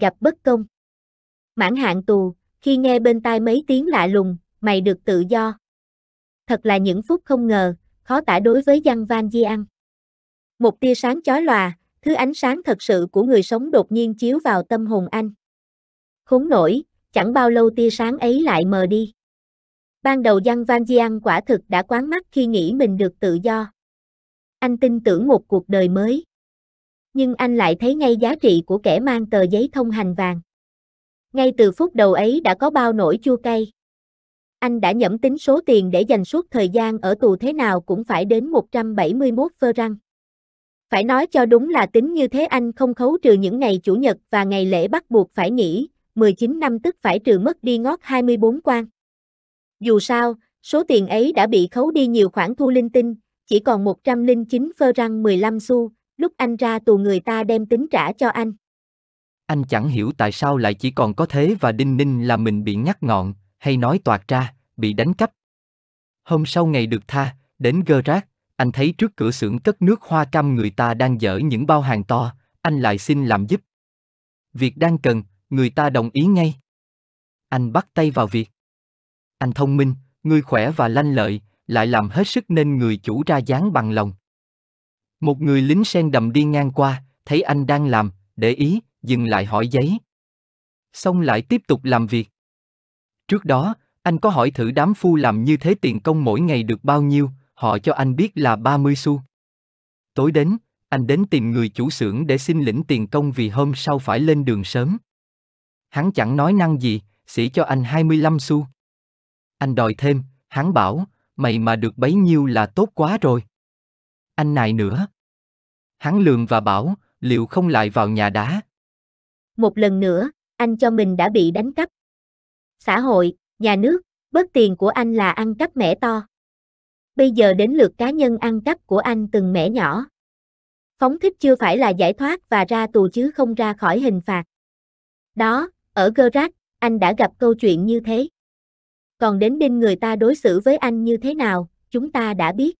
gặp bất công. Mãn hạn tù, khi nghe bên tai mấy tiếng lạ lùng, mày được tự do. Thật là những phút không ngờ, khó tả đối với Giang Van Di An. Một tia sáng chói lòa, thứ ánh sáng thật sự của người sống đột nhiên chiếu vào tâm hồn anh. Khốn nổi, chẳng bao lâu tia sáng ấy lại mờ đi. Ban đầu Giang Van Giang quả thực đã quán mắt khi nghĩ mình được tự do. Anh tin tưởng một cuộc đời mới nhưng anh lại thấy ngay giá trị của kẻ mang tờ giấy thông hành vàng. Ngay từ phút đầu ấy đã có bao nỗi chua cay. Anh đã nhẩm tính số tiền để dành suốt thời gian ở tù thế nào cũng phải đến 171 phơ răng. Phải nói cho đúng là tính như thế anh không khấu trừ những ngày chủ nhật và ngày lễ bắt buộc phải nghỉ, 19 năm tức phải trừ mất đi ngót 24 quan. Dù sao, số tiền ấy đã bị khấu đi nhiều khoản thu linh tinh, chỉ còn 109 phơ răng 15 xu, lúc anh ra tù người ta đem tính trả cho anh. Anh chẳng hiểu tại sao lại chỉ còn có thế và đinh ninh là mình bị nhắc ngọn, hay nói toạt ra, bị đánh cắp. Hôm sau ngày được tha, đến gơ rác, anh thấy trước cửa xưởng cất nước hoa cam người ta đang dở những bao hàng to, anh lại xin làm giúp. Việc đang cần, người ta đồng ý ngay. Anh bắt tay vào việc. Anh thông minh, người khỏe và lanh lợi, lại làm hết sức nên người chủ ra dáng bằng lòng, một người lính sen đầm đi ngang qua, thấy anh đang làm, để ý, dừng lại hỏi giấy. Xong lại tiếp tục làm việc. Trước đó, anh có hỏi thử đám phu làm như thế tiền công mỗi ngày được bao nhiêu, họ cho anh biết là 30 xu. Tối đến, anh đến tìm người chủ xưởng để xin lĩnh tiền công vì hôm sau phải lên đường sớm. Hắn chẳng nói năng gì, xỉ cho anh 25 xu. Anh đòi thêm, hắn bảo, mày mà được bấy nhiêu là tốt quá rồi anh nại nữa. Hắn lường và bảo, liệu không lại vào nhà đá. Một lần nữa, anh cho mình đã bị đánh cắp. Xã hội, nhà nước, bớt tiền của anh là ăn cắp mẻ to. Bây giờ đến lượt cá nhân ăn cắp của anh từng mẻ nhỏ. Phóng thích chưa phải là giải thoát và ra tù chứ không ra khỏi hình phạt. Đó, ở Gerard, anh đã gặp câu chuyện như thế. Còn đến bên người ta đối xử với anh như thế nào, chúng ta đã biết.